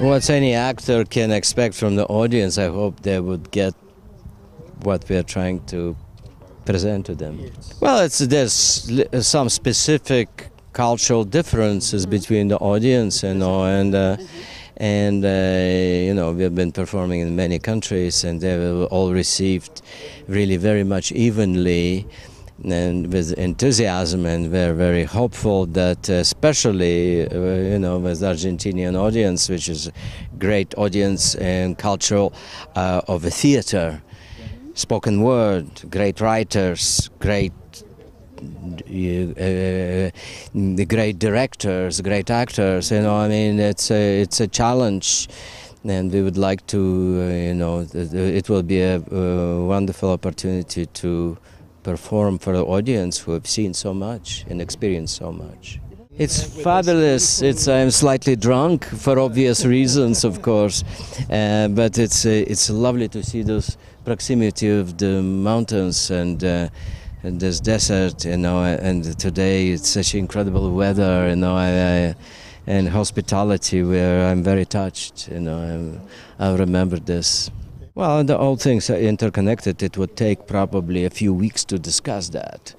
What any actor can expect from the audience, I hope they would get what we are trying to present to them. Yes. Well, it's there's some specific cultural differences mm -hmm. between the audience, you know, and. Uh, and uh, you know we have been performing in many countries and they were all received really very much evenly and with enthusiasm and we're very hopeful that uh, especially uh, you know with Argentinian audience which is great audience and cultural uh, of a theater spoken word great writers great uh, the uh, great directors great actors you know I mean it's a, it's a challenge and we would like to uh, you know it will be a, a wonderful opportunity to perform for the audience who have seen so much and experienced so much. It's fabulous. It's I'm slightly drunk for obvious reasons, of course, uh, but it's uh, it's lovely to see those proximity of the mountains and. Uh, and this desert, you know, and today it's such incredible weather, you know, I, I, and hospitality where I'm very touched, you know, i I remember this. Well, the old things are interconnected. It would take probably a few weeks to discuss that.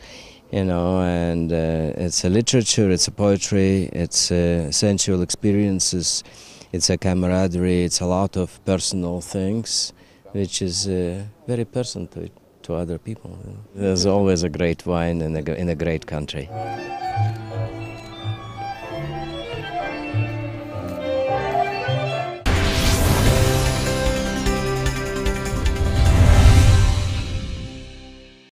You know, and uh, it's a literature, it's a poetry, it's uh, sensual experiences, it's a camaraderie, it's a lot of personal things, which is uh, very personal to, to other people. There's always a great wine in a, in a great country.